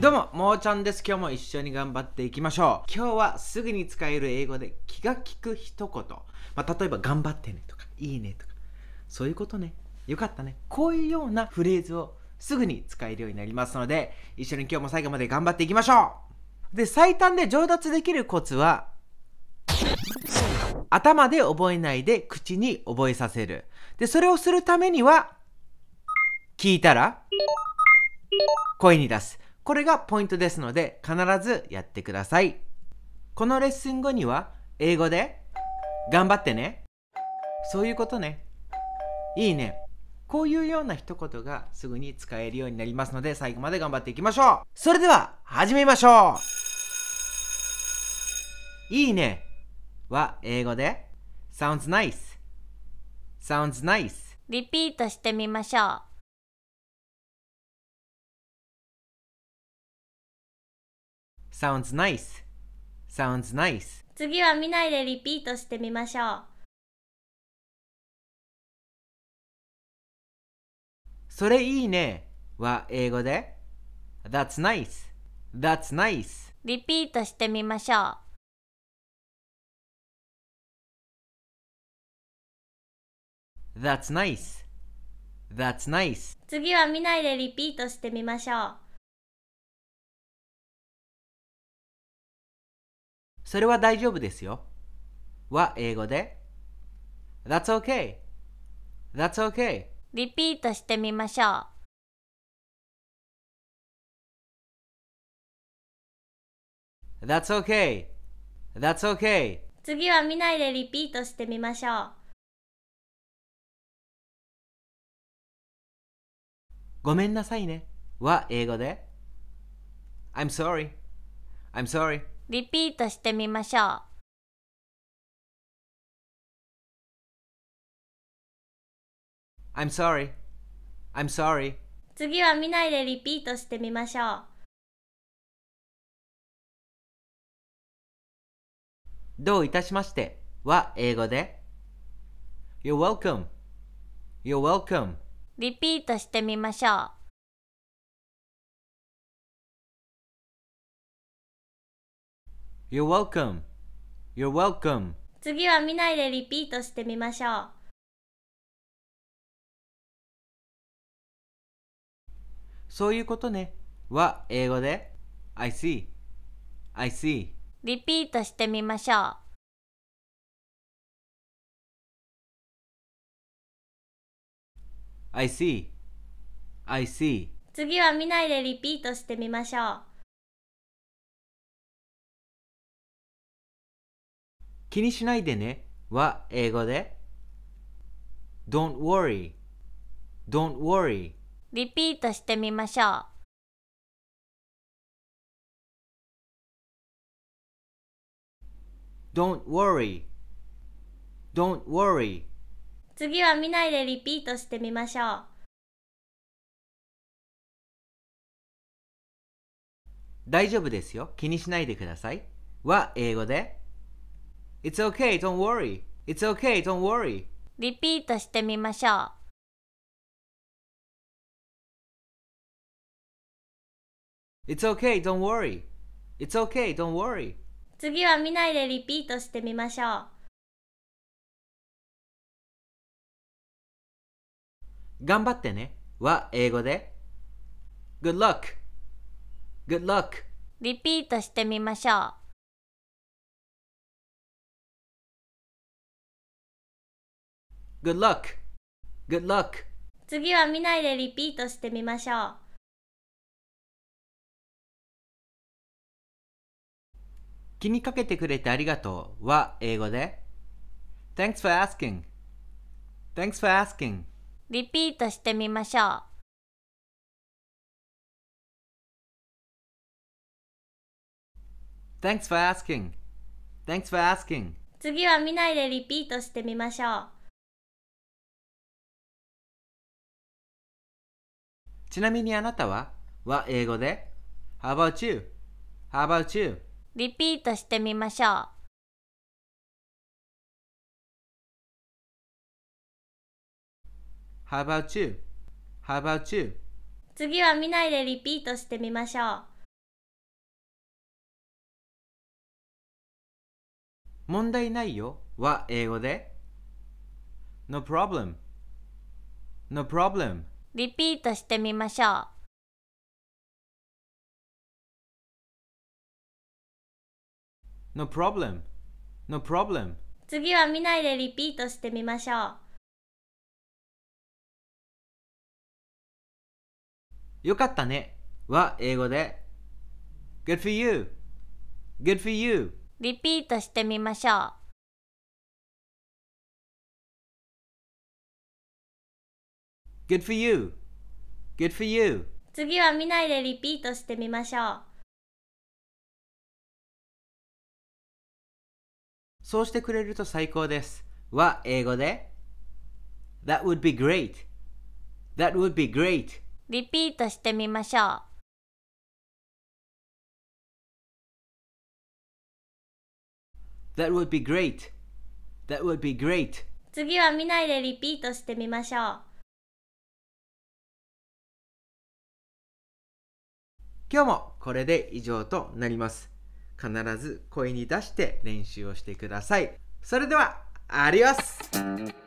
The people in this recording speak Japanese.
どうも、もーちゃんです。今日も一緒に頑張っていきましょう。今日はすぐに使える英語で気が利く一言。まあ、例えば、頑張ってねとか、いいねとか、そういうことね、よかったね。こういうようなフレーズをすぐに使えるようになりますので、一緒に今日も最後まで頑張っていきましょうで、最短で上達できるコツは、頭で覚えないで口に覚えさせる。で、それをするためには、聞いたら、声に出す。これがポイントですので必ずやってください。このレッスン後には英語で頑張ってね。そういうことね。いいね。こういうような一言がすぐに使えるようになりますので最後まで頑張っていきましょう。それでは始めましょう。いいねは英語で sounds nice sounds nice リピートしてみましょう。Sounds nice. Sounds nice. 次は見ないでリピートしてみましょう。それいいねは英語で That's nice. That's nice. リピートしてみましょう。That's nice. That's nice. 次は見ないでリピートしてみましょう。それは大丈夫ですよ。は英語で That's okay. That's okay. リピートしてみましょう。That's okay. That's okay. 次は見ないでリピートしてみましょう。ごめんなさいねは英語で I'm sorry. I'm sorry. リピートしてみましょう。I'm sorry. I'm sorry. 次は見ないでリピートしてみましょう。どういたしましては英語で You're welcome. You're welcome. リピートしてみましょう。You're welcome. You're welcome. 次は見ないでリピートしてみましょう。そういうことね。は英語で I see. I see. リピートしてみましょう。I see. I see. 次は見ないでリピートしてみましょう。気にしないでねは英語で Don't worry Don't worry リピートしてみましょう次は見ないでリピートしてみましょう。大丈夫ですよ。気にしないでください。は英語で It's okay, don't worry. It's okay, don't worry. リピートしてみましょう。It's okay, don't worry. It's okay, don't worry. 次は見ないでリピートしてみましょう。頑張ってねは英語で Good luck! Good luck! リピートしてみましょう。Good luck! Good luck! 次は見ないでリピートしてみましょう。気にかけてくれてありがとうは英語で Thanks for asking Thanks for asking リピートしてみましょう。Thanks for asking Thanks for asking 次は見ないでリピートしてみましょう。ちなみにあなたはは英語で How about you? How about you? リピートしてみましょう。How about you? How about you? 次は見ないでリピートしてみましょう。問題ないよは英語で No problem No problem リピートしてみましょう。No problem. No problem. 次は見ないでリピートしてみましょう。よかったねは英語で Good for you! Good for you! リピートしてみましょう。Good for you. Good for you. 次は見ないでリピートしてみましょう。そうしてくれると最高です。は英語で That would be great. That would be great. リピートしてみましょう。That would be great. That would be great. 次は見ないでリピートしてみましょう。今日もこれで以上となります。必ず声に出して練習をしてください。それでは、アディオス